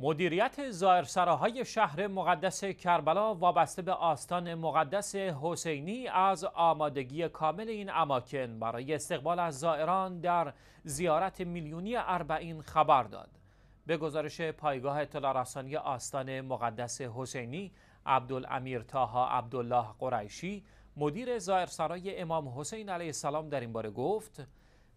مدیریت زائرسراهای شهر مقدس کربلا وابسته به آستان مقدس حسینی از آمادگی کامل این اماکن برای استقبال از زائران در زیارت میلیونی اربعین خبر داد. به گزارش پایگاه اطلاع رسانی آستان مقدس حسینی، عبدالامیر تاها عبدالله قریشی، مدیر زائرسرای امام حسین علیه السلام در این باره گفت: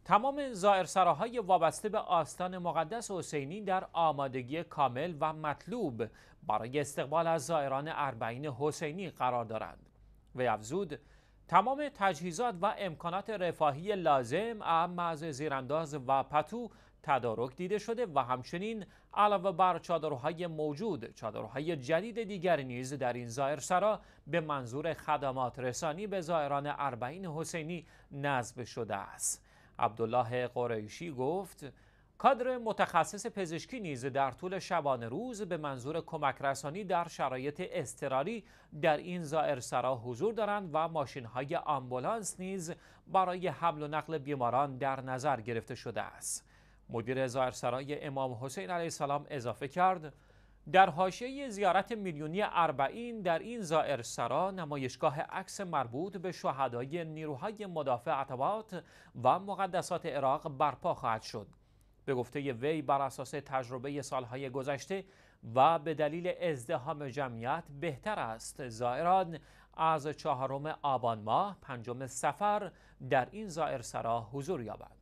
تمام زائرسراهای وابسته به آستان مقدس حسینی در آمادگی کامل و مطلوب برای استقبال از زائران اربعین حسینی قرار دارند وی افزود تمام تجهیزات و امکانات رفاهی لازم اما از زیرانداز و پتو تدارک دیده شده و همچنین علاوه بر چادرهای موجود چادرهای جدید دیگر نیز در این زائرسرا به منظور خدمات رسانی به زائران اربعین حسینی نصب شده است عبدالله قریشی گفت کادر متخصص پزشکی نیز در طول شبانه روز به منظور کمک رسانی در شرایط اضطراری در این زائرسرا حضور دارند و ماشین های آمبولانس نیز برای حمل و نقل بیماران در نظر گرفته شده است. مدیر زائرسرای امام حسین علیه السلام اضافه کرد در حاشیه زیارت میلیونی اربعین در این زائر سرا نمایشگاه عکس مربوط به شهدای نیروهای مدافع عطبات و مقدسات عراق برپا خواهد شد به گفته وی بر اساس تجربه سالهای گذشته و به دلیل ازدهام جمعیت بهتر است زائران از چهارم آبان ماه پنجم سفر در این زائر سرا حضور یابند